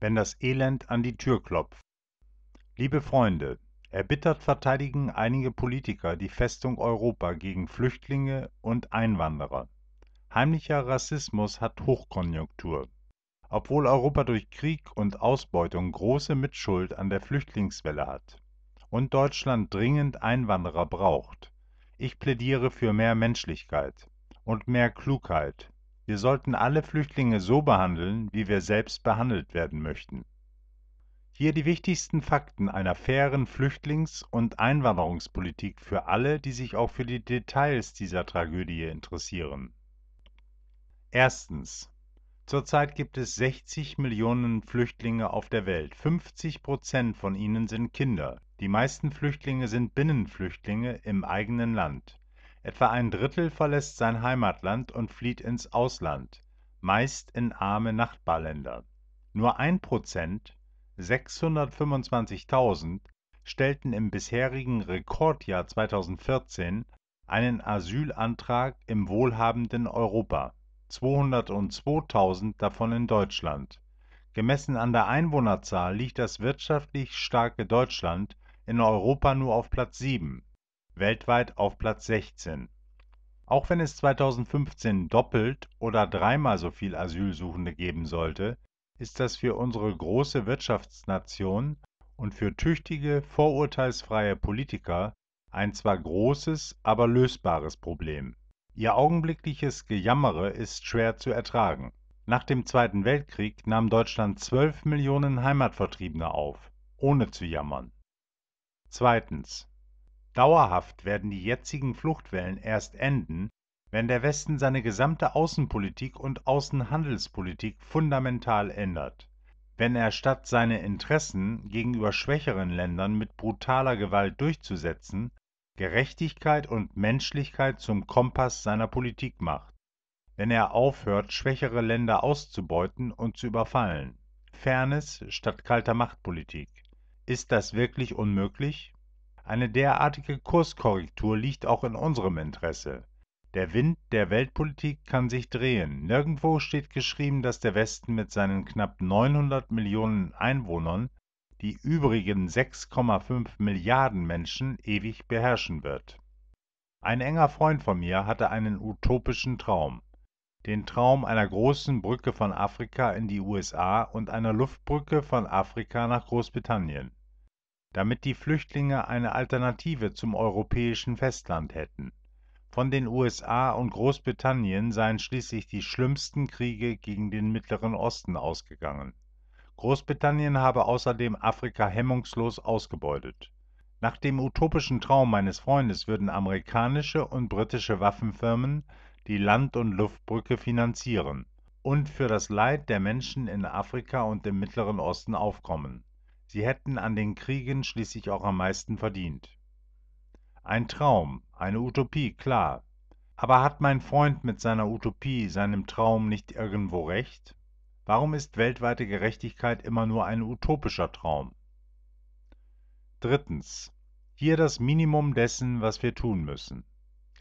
wenn das Elend an die Tür klopft. Liebe Freunde, erbittert verteidigen einige Politiker die Festung Europa gegen Flüchtlinge und Einwanderer. Heimlicher Rassismus hat Hochkonjunktur. Obwohl Europa durch Krieg und Ausbeutung große Mitschuld an der Flüchtlingswelle hat und Deutschland dringend Einwanderer braucht. Ich plädiere für mehr Menschlichkeit und mehr Klugheit wir sollten alle Flüchtlinge so behandeln, wie wir selbst behandelt werden möchten. Hier die wichtigsten Fakten einer fairen Flüchtlings- und Einwanderungspolitik für alle, die sich auch für die Details dieser Tragödie interessieren. Erstens. Zurzeit gibt es 60 Millionen Flüchtlinge auf der Welt. 50 Prozent von ihnen sind Kinder. Die meisten Flüchtlinge sind Binnenflüchtlinge im eigenen Land. Etwa ein Drittel verlässt sein Heimatland und flieht ins Ausland, meist in arme Nachbarländer. Nur ein Prozent, 625.000, stellten im bisherigen Rekordjahr 2014 einen Asylantrag im wohlhabenden Europa, 202.000 davon in Deutschland. Gemessen an der Einwohnerzahl liegt das wirtschaftlich starke Deutschland in Europa nur auf Platz 7 weltweit auf Platz 16. Auch wenn es 2015 doppelt oder dreimal so viel Asylsuchende geben sollte, ist das für unsere große Wirtschaftsnation und für tüchtige, vorurteilsfreie Politiker ein zwar großes, aber lösbares Problem. Ihr augenblickliches Gejammere ist schwer zu ertragen. Nach dem Zweiten Weltkrieg nahm Deutschland 12 Millionen Heimatvertriebene auf, ohne zu jammern. Zweitens. Dauerhaft werden die jetzigen Fluchtwellen erst enden, wenn der Westen seine gesamte Außenpolitik und Außenhandelspolitik fundamental ändert, wenn er statt seine Interessen gegenüber schwächeren Ländern mit brutaler Gewalt durchzusetzen, Gerechtigkeit und Menschlichkeit zum Kompass seiner Politik macht, wenn er aufhört, schwächere Länder auszubeuten und zu überfallen. Fairness statt kalter Machtpolitik. Ist das wirklich unmöglich? Eine derartige Kurskorrektur liegt auch in unserem Interesse. Der Wind der Weltpolitik kann sich drehen. Nirgendwo steht geschrieben, dass der Westen mit seinen knapp 900 Millionen Einwohnern die übrigen 6,5 Milliarden Menschen ewig beherrschen wird. Ein enger Freund von mir hatte einen utopischen Traum. Den Traum einer großen Brücke von Afrika in die USA und einer Luftbrücke von Afrika nach Großbritannien damit die Flüchtlinge eine Alternative zum europäischen Festland hätten. Von den USA und Großbritannien seien schließlich die schlimmsten Kriege gegen den Mittleren Osten ausgegangen. Großbritannien habe außerdem Afrika hemmungslos ausgebeutet. Nach dem utopischen Traum meines Freundes würden amerikanische und britische Waffenfirmen die Land- und Luftbrücke finanzieren und für das Leid der Menschen in Afrika und im Mittleren Osten aufkommen. Sie hätten an den Kriegen schließlich auch am meisten verdient. Ein Traum, eine Utopie, klar. Aber hat mein Freund mit seiner Utopie, seinem Traum nicht irgendwo recht? Warum ist weltweite Gerechtigkeit immer nur ein utopischer Traum? Drittens. Hier das Minimum dessen, was wir tun müssen.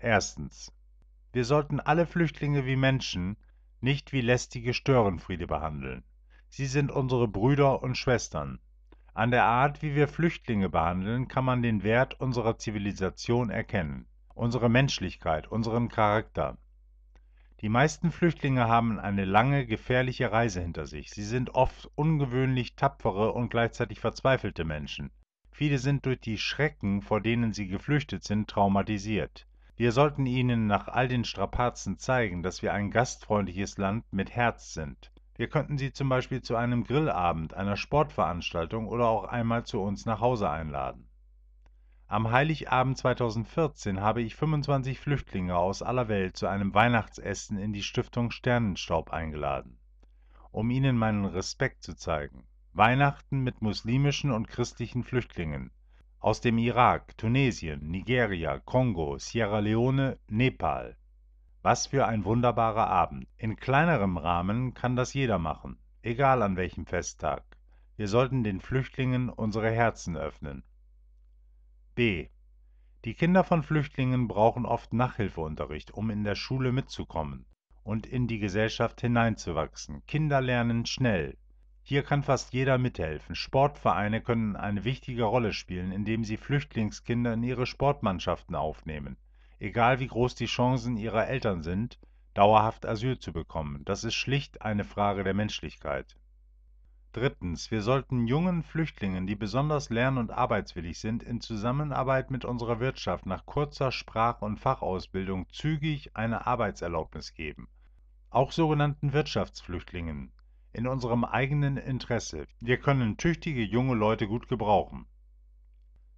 Erstens. Wir sollten alle Flüchtlinge wie Menschen, nicht wie lästige Störenfriede behandeln. Sie sind unsere Brüder und Schwestern. An der Art, wie wir Flüchtlinge behandeln, kann man den Wert unserer Zivilisation erkennen, unsere Menschlichkeit, unseren Charakter. Die meisten Flüchtlinge haben eine lange, gefährliche Reise hinter sich. Sie sind oft ungewöhnlich tapfere und gleichzeitig verzweifelte Menschen. Viele sind durch die Schrecken, vor denen sie geflüchtet sind, traumatisiert. Wir sollten ihnen nach all den Strapazen zeigen, dass wir ein gastfreundliches Land mit Herz sind. Wir könnten Sie zum Beispiel zu einem Grillabend, einer Sportveranstaltung oder auch einmal zu uns nach Hause einladen. Am Heiligabend 2014 habe ich 25 Flüchtlinge aus aller Welt zu einem Weihnachtsessen in die Stiftung Sternenstaub eingeladen, um ihnen meinen Respekt zu zeigen. Weihnachten mit muslimischen und christlichen Flüchtlingen aus dem Irak, Tunesien, Nigeria, Kongo, Sierra Leone, Nepal, was für ein wunderbarer Abend. In kleinerem Rahmen kann das jeder machen, egal an welchem Festtag. Wir sollten den Flüchtlingen unsere Herzen öffnen. B. Die Kinder von Flüchtlingen brauchen oft Nachhilfeunterricht, um in der Schule mitzukommen und in die Gesellschaft hineinzuwachsen. Kinder lernen schnell. Hier kann fast jeder mithelfen. Sportvereine können eine wichtige Rolle spielen, indem sie Flüchtlingskinder in ihre Sportmannschaften aufnehmen egal wie groß die Chancen ihrer Eltern sind, dauerhaft Asyl zu bekommen. Das ist schlicht eine Frage der Menschlichkeit. Drittens, wir sollten jungen Flüchtlingen, die besonders lern- und arbeitswillig sind, in Zusammenarbeit mit unserer Wirtschaft nach kurzer Sprach- und Fachausbildung zügig eine Arbeitserlaubnis geben. Auch sogenannten Wirtschaftsflüchtlingen. In unserem eigenen Interesse. Wir können tüchtige junge Leute gut gebrauchen.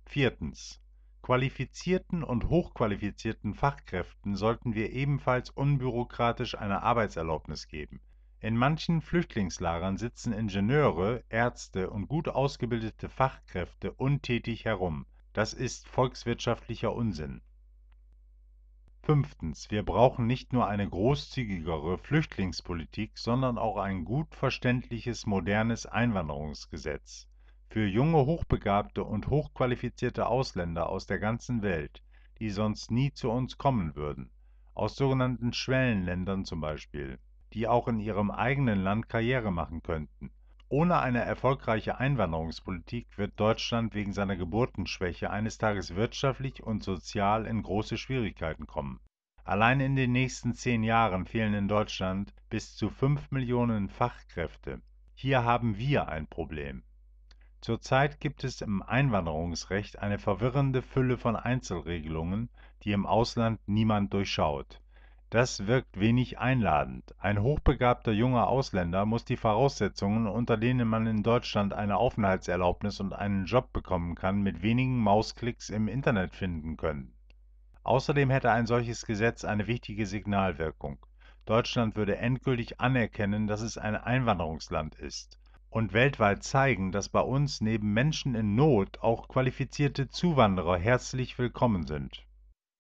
Viertens. Qualifizierten und hochqualifizierten Fachkräften sollten wir ebenfalls unbürokratisch eine Arbeitserlaubnis geben. In manchen Flüchtlingslagern sitzen Ingenieure, Ärzte und gut ausgebildete Fachkräfte untätig herum. Das ist volkswirtschaftlicher Unsinn. Fünftens. Wir brauchen nicht nur eine großzügigere Flüchtlingspolitik, sondern auch ein gut verständliches modernes Einwanderungsgesetz für junge, hochbegabte und hochqualifizierte Ausländer aus der ganzen Welt, die sonst nie zu uns kommen würden, aus sogenannten Schwellenländern zum Beispiel, die auch in ihrem eigenen Land Karriere machen könnten. Ohne eine erfolgreiche Einwanderungspolitik wird Deutschland wegen seiner Geburtenschwäche eines Tages wirtschaftlich und sozial in große Schwierigkeiten kommen. Allein in den nächsten zehn Jahren fehlen in Deutschland bis zu fünf Millionen Fachkräfte. Hier haben wir ein Problem. Zurzeit gibt es im Einwanderungsrecht eine verwirrende Fülle von Einzelregelungen, die im Ausland niemand durchschaut. Das wirkt wenig einladend. Ein hochbegabter junger Ausländer muss die Voraussetzungen, unter denen man in Deutschland eine Aufenthaltserlaubnis und einen Job bekommen kann, mit wenigen Mausklicks im Internet finden können. Außerdem hätte ein solches Gesetz eine wichtige Signalwirkung. Deutschland würde endgültig anerkennen, dass es ein Einwanderungsland ist und weltweit zeigen, dass bei uns neben Menschen in Not auch qualifizierte Zuwanderer herzlich willkommen sind.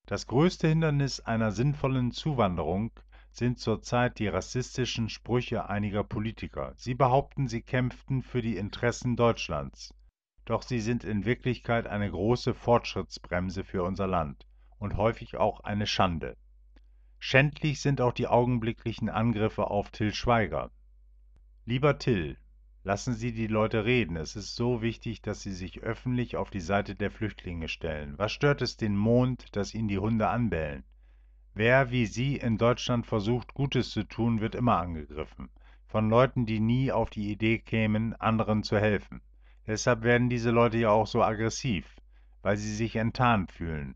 Das größte Hindernis einer sinnvollen Zuwanderung sind zurzeit die rassistischen Sprüche einiger Politiker. Sie behaupten, sie kämpften für die Interessen Deutschlands. Doch sie sind in Wirklichkeit eine große Fortschrittsbremse für unser Land und häufig auch eine Schande. Schändlich sind auch die augenblicklichen Angriffe auf Till Schweiger. Lieber Till, Lassen Sie die Leute reden. Es ist so wichtig, dass sie sich öffentlich auf die Seite der Flüchtlinge stellen. Was stört es den Mond, dass ihn die Hunde anbellen? Wer wie Sie in Deutschland versucht, Gutes zu tun, wird immer angegriffen. Von Leuten, die nie auf die Idee kämen, anderen zu helfen. Deshalb werden diese Leute ja auch so aggressiv, weil sie sich enttarnt fühlen.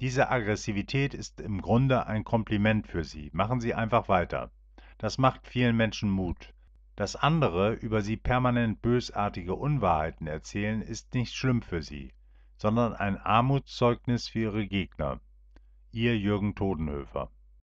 Diese Aggressivität ist im Grunde ein Kompliment für Sie. Machen Sie einfach weiter. Das macht vielen Menschen Mut daß andere über sie permanent bösartige unwahrheiten erzählen ist nicht schlimm für sie sondern ein armutszeugnis für ihre gegner ihr jürgen